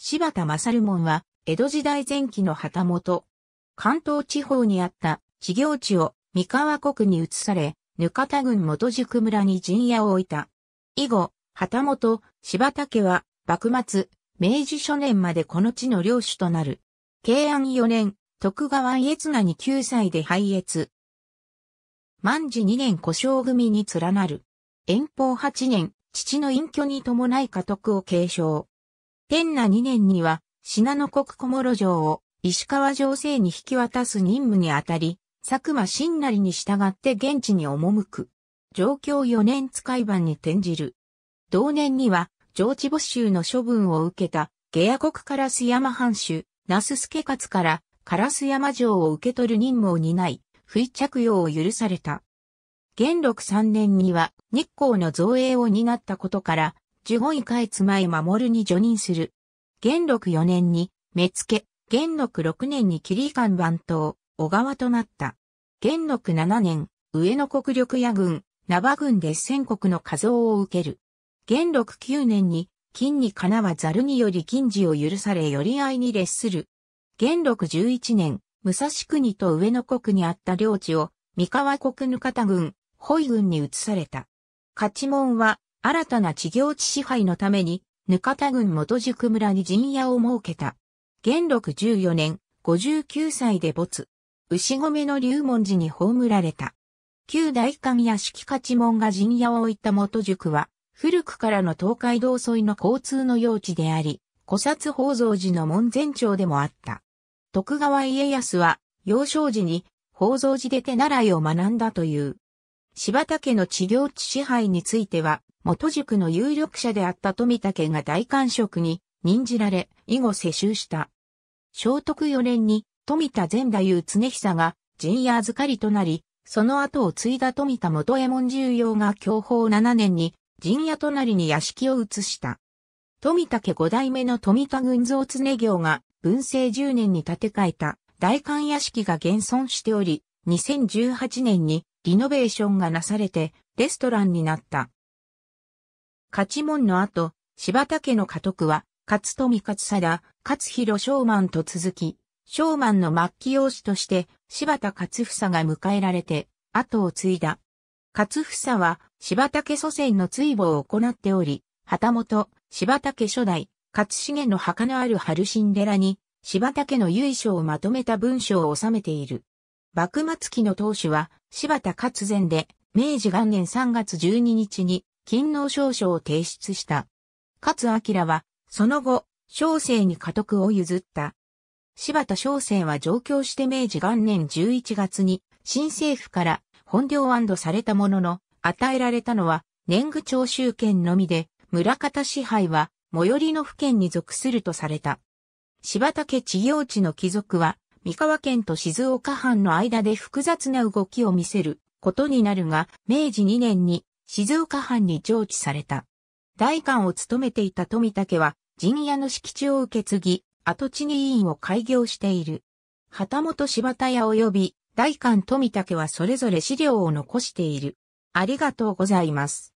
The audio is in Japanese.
柴田正門は、江戸時代前期の旗本。関東地方にあった事業地を三河国に移され、か田郡元宿村に陣屋を置いた。以後、旗本、柴田家は、幕末、明治初年までこの地の領主となる。慶安4年、徳川家綱に9歳で廃越。万治2年故障組に連なる。遠方8年、父の隠居に伴い家督を継承。天那2年には、信濃国小諸城を石川城西に引き渡す任務にあたり、佐久間新成に従って現地に赴く。上京4年使い番に転じる。同年には、上地没収の処分を受けた、下野国カラス山藩主、那須助勝から、烏山城を受け取る任務を担い、不意着用を許された。元禄3年には、日光の造営を担ったことから、守護医海つ前守るに助任する。元禄4年に、目付、元禄6年に霧官番頭、小川となった。元禄7年、上野国力野軍、名馬軍で戦国の像を受ける。元禄9年に、金にかなわざるにより金じを許され寄り合いに列する。元禄11年、武蔵国と上野国にあった領地を、三河国ぬ方軍、保井軍に移された。勝門は、新たな地行地支配のために、ぬかた郡元宿村に陣屋を設けた。元禄14年、59歳で没。牛込の龍門寺に葬られた。旧大官屋敷勝門が陣屋を置いた元宿は、古くからの東海道沿いの交通の用地であり、古刹宝蔵寺の門前町でもあった。徳川家康は、幼少時に、宝蔵寺で手習いを学んだという。柴田家の治療地支配については、元塾の有力者であった富田家が大官職に任じられ、以後世襲した。聖徳4年に富田前太夫常久が陣屋預かりとなり、その後を継いだ富田元右衛門重要が享保7年に陣屋隣に屋敷を移した。富田家5代目の富田群像常行が文政10年に建て替えた大官屋敷が現存しており、2018年にリノベーションがなされて、レストランになった。勝門の後、柴田家の家督は、勝富勝貞、勝弘昌満と続き、昌満の末期養子として、柴田勝房が迎えられて、後を継いだ。勝房は、柴田家祖先の追母を行っており、旗本、柴田家初代、勝重の墓のある春新寺に、柴田家の由緒をまとめた文章を収めている。幕末期の当主は柴田勝善で、明治元年3月12日に勤労証書を提出した。勝明は、その後、小生に家督を譲った。柴田小生は上京して明治元年11月に、新政府から本領安堵されたものの、与えられたのは年貢徴収権のみで、村方支配は最寄りの府県に属するとされた。柴田家地行地の貴族は、三河県と静岡藩の間で複雑な動きを見せることになるが、明治2年に静岡藩に上記された。大官を務めていた富竹は、陣屋の敷地を受け継ぎ、跡地に委員を開業している。旗本柴田屋及び大官富竹はそれぞれ資料を残している。ありがとうございます。